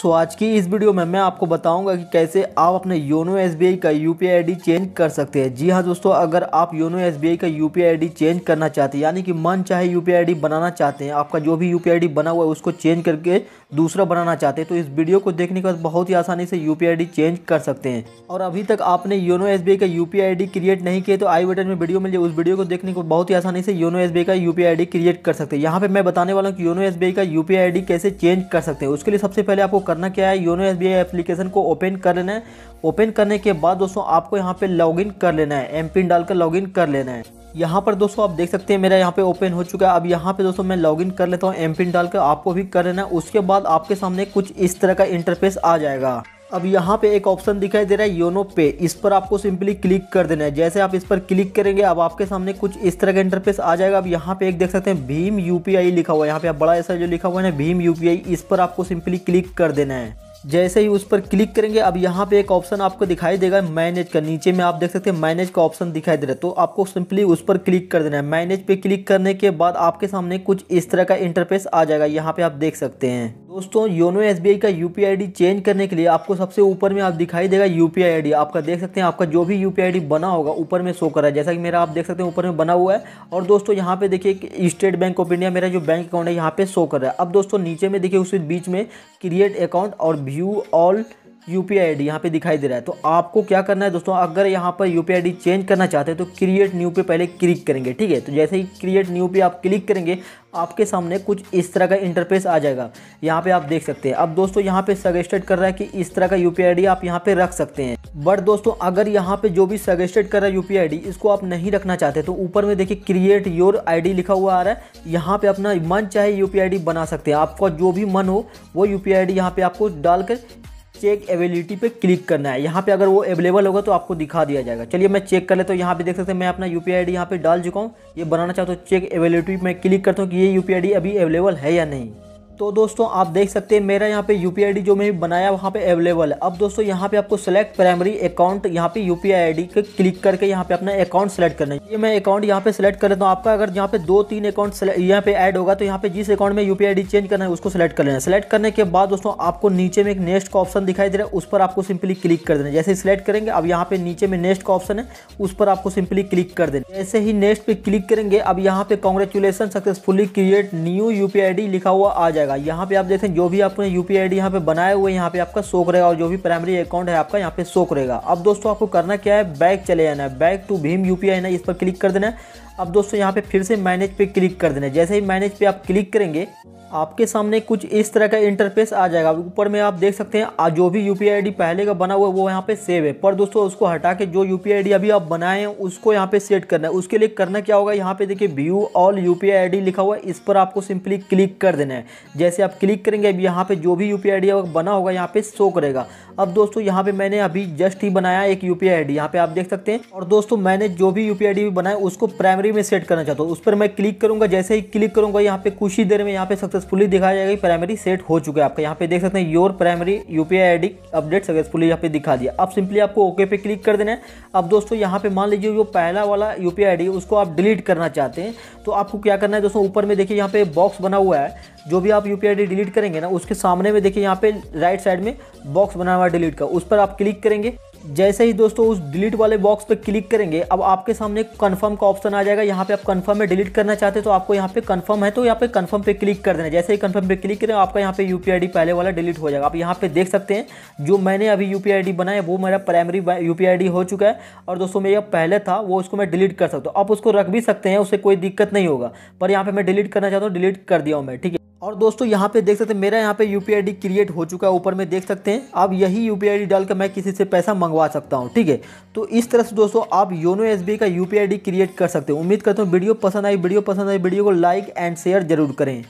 सो आज की इस वीडियो में मैं आपको बताऊंगा कि कैसे आप अपने योनो एस का यू पी आई चेंज कर सकते हैं जी हाँ दोस्तों अगर आप योनो एस का यू पी आई चेंज करना चाहते हैं यानी कि मन चाहे यू पी बनाना चाहते हैं आपका जो भी यू पी बना हुआ है उसको चेंज करके दूसरा बनाना चाहते हैं तो इस वीडियो को देखने के बाद बहुत ही आसानी से यू पी चेंज कर सकते हैं और अभी तक आपने योनो एस का यू पी क्रिएट नहीं किया तो आई बटन में वीडियो मिले उस वीडियो को देखने को बहुत ही आसानी से योनो एस का यू पी क्रिएट कर सकते हैं यहाँ पर मैं बताने वाला हूँ कि योनो एस का यू पी कैसे चेंज कर सकते हैं उसके लिए सबसे पहले आपको करना क्या है योनो एस एप्लीकेशन को ओपन कर लेना है ओपन करने के बाद दोस्तों आपको यहाँ पे लॉगिन कर लेना है एम पिन डालकर लॉगिन कर लेना है यहाँ पर दोस्तों आप देख सकते हैं मेरा यहाँ पे ओपन हो चुका है अब यहाँ पे दोस्तों मैं लॉगिन कर लेता हूँ एम पिन डालकर आपको भी कर लेना है उसके बाद आपके सामने कुछ इस तरह का इंटरफेस आ जाएगा अब यहाँ पे एक ऑप्शन दिखाई दे रहा है योनो पे इस पर आपको सिंपली क्लिक कर देना है जैसे आप इस पर क्लिक करेंगे अब आपके सामने कुछ इस तरह का इंटरफेस आ जाएगा अब यहाँ पे एक देख सकते हैं भीम यूपीआई लिखा हुआ है यहाँ पे आप बड़ा ऐसा जो लिखा हुआ है ना भीम यूपीआई इस पर आपको सिंपली क्लिक कर देना है जैसे ही उस पर क्लिक करेंगे अब यहाँ पे एक ऑप्शन आपको दिखाई देगा मैनेज का नीचे में आप देख सकते हैं मैनेज का ऑप्शन दिखाई दे रहा है तो आपको सिंपली उस पर क्लिक कर देना है मैनेज पे क्लिक करने के बाद आपके सामने कुछ इस तरह का इंटरफेस आ जाएगा यहाँ पे आप देख सकते हैं दोस्तों योनो एस का यू पी चेंज करने के लिए आपको सबसे ऊपर में आप दिखाई देगा यू पी आपका देख सकते हैं आपका जो भी यू पी बना होगा ऊपर में शो कर रहा है जैसा कि मेरा आप देख सकते हैं ऊपर में बना हुआ है और दोस्तों यहाँ पे देखिए स्टेट बैंक ऑफ इंडिया मेरा जो बैंक अकाउंट है यहाँ पे शो कर रहा है अब दोस्तों नीचे में देखिए उस बीच में क्रिएट अकाउंट और you all U P I यहाँ पे दिखाई दे रहा है तो आपको क्या करना है दोस्तों अगर यहाँ पर यू पी चेंज करना चाहते हैं तो क्रिएट न्यू पे पहले क्लिक करेंगे ठीक है तो जैसे ही क्रिएट न्यू पे आप क्लिक करेंगे आपके सामने कुछ इस तरह का इंटरफेस आ जाएगा यहाँ पे आप देख सकते हैं अब दोस्तों यहाँ पे सजेस्टेड कर रहा है कि इस तरह का पी आप यहाँ पे रख सकते हैं बट दोस्तों अगर यहाँ पे जो भी सजेस्टेड कर रहा है पी इसको आप नहीं रखना चाहते तो ऊपर में देखिए क्रिएट योर आई लिखा हुआ आ रहा है यहाँ पे अपना मन चाहे यू पी बना सकते हैं आपका जो भी मन हो वो यू यहाँ पे आपको डालकर चेक एवेलिटी पे क्लिक करना है यहाँ पे अगर वो अवेलेबल होगा तो आपको दिखा दिया जाएगा चलिए मैं चेक कर ले तो यहाँ पे देख सकते हैं मैं अपना यू पी आई डी यहाँ पर डाल चुका हूँ ये बनाना चाहता तो हूँ चेक एवेलिटी में क्लिक करता हूँ कि ये यू पी डी अभी अवेलेबल है या नहीं तो दोस्तों आप देख सकते हैं मेरा यहाँ पे यू पी जो मैंने बनाया वहाँ पे अवेलेबल है अब दोस्तों यहाँ पे आपको सेलेक्ट प्राइमरी अकाउंट यहाँ पे यू पी के क्लिक करके यहाँ पे अपना अकाउंट सेलेक्ट करना है ये मैं अकाउंट यहाँ पे सेलेक्ट कर लेता हूँ आपका अगर यहाँ पे दो तीन अकाउंट यहाँ पे ऐड होगा तो यहाँ पे जिस अकाउंट में यू चेंज करना है उसको सेलेक्ट कर लेना सेलेक्ट करने के बाद दोस्तों आपको नीचे में एक नेक्स्ट का ऑप्शन दिखाई दे रहा है उस पर आपको सिंपली क्लिक कर देना जैसे सिलेक्ट करेंगे अब यहाँ पे नीचे में नेक्स्ट का ऑप्शन है उस पर आपको सिंपली क्लिक कर देना जैसे ही नेक्स्ट पे क्लिक करेंगे अब यहाँ पे congratulation successfully create new U लिखा हुआ आ जाएगा जाएगा यहाँ पे आप देखें जो भी आपने यू पी आई यहाँ पे बनाए हुए यहाँ पे आपका शो करेगा और जो भी प्राइमरी अकाउंट है आपका यहाँ पे शो करेगा अब दोस्तों आपको करना क्या है बैक चले जाना है बैक टू भीम यू पी ना इस पर क्लिक कर देना है अब दोस्तों यहाँ पे फिर से मैनेज पे क्लिक कर देना है जैसे ही मैनेज पे आप क्लिक करेंगे आपके सामने कुछ इस तरह का इंटरफेस आ जाएगा ऊपर में आप देख सकते हैं जो भी यू पी पहले का बना हुआ है वो यहाँ पे सेव है पर दोस्तों उसको हटा के जो यू पी अभी आप बनाए हैं उसको यहाँ पे सेट करना है उसके लिए करना क्या होगा यहाँ पे देखिए व्यू ऑल यू पी लिखा हुआ है इस पर आपको सिंपली क्लिक कर देना है जैसे आप क्लिक करेंगे अभी यहाँ पर जो भी यू पी बना होगा यहाँ पे शो करेगा अब दोस्तों यहाँ पे मैंने अभी जस्ट ही बनाया एक यू पी यहाँ पे आप देख सकते हैं और दोस्तों मैंने जो भी यू पी बनाया उसको प्राइमरी में सेट करना चाहता हूँ उस पर मैं क्लिक करूँगा जैसे ही क्लिक करूँगा यहाँ पे कुछ ही देर में यहाँ पे सक्सेसफुली दिखा जाएगा प्राइमरी सेट हो चुका है आपका यहाँ पे देख सकते हैं your primary UPI ID update successfully यहाँ पे दिखा दिया अब सिंपली आपको ओके पे क्लिक कर देना है अब दोस्तों यहाँ पे मान लीजिए जो पहला वाला यूपीआई आईडी उसको आप डिलीट करना चाहते हैं तो आपको क्या करना है दोस्तों ऊपर में देखिए यहाँ पे बॉक्स बना हुआ है जो भी आप यू पी डिलीट करेंगे ना उसके सामने में देखिए यहाँ पे राइट साइड में बॉक्स बना हुआ है डिलीट का उस पर आप क्लिक करेंगे जैसे ही दोस्तों उस डिलीट वाले बॉक्स पर क्लिक करेंगे अब आपके सामने कन्फर्म का ऑप्शन आ जाएगा यहाँ पे आप कन्फर्म में डिलीट करना चाहते तो आपको यहाँ पे कन्फर्म है तो यहाँ पे कन्फर्म पे क्लिक कर देना जैसे ही कन्फर्म पे क्लिक करें आपका यहाँ पे यू पहले वाला डिलीट हो जाएगा आप यहाँ पे देख सकते हैं जो मैंने अभी यू पी बनाया वो मेरा प्राइमरी यू पी हो चुका है और दोस्तों मेरा पहले था वो उसको मैं डिलीट कर सकता हूँ तो आप उसको रख भी सकते हैं उससे कोई दिक्कत नहीं होगा पर यहाँ पे मैं डिलीट करना चाहता हूँ डिलीट कर दिया हूँ मैं ठीक है और दोस्तों यहाँ पे देख सकते हैं मेरा यहाँ पे यू पी क्रिएट हो चुका है ऊपर में देख सकते हैं अब यही यू पी डालकर मैं किसी से पैसा मंगवा सकता हूँ ठीक है तो इस तरह से दोस्तों आप योनो एस का यू पी क्रिएट कर सकते हैं उम्मीद करता हूँ वीडियो पसंद आई वीडियो पसंद आई वीडियो को लाइक एंड शेयर जरूर करें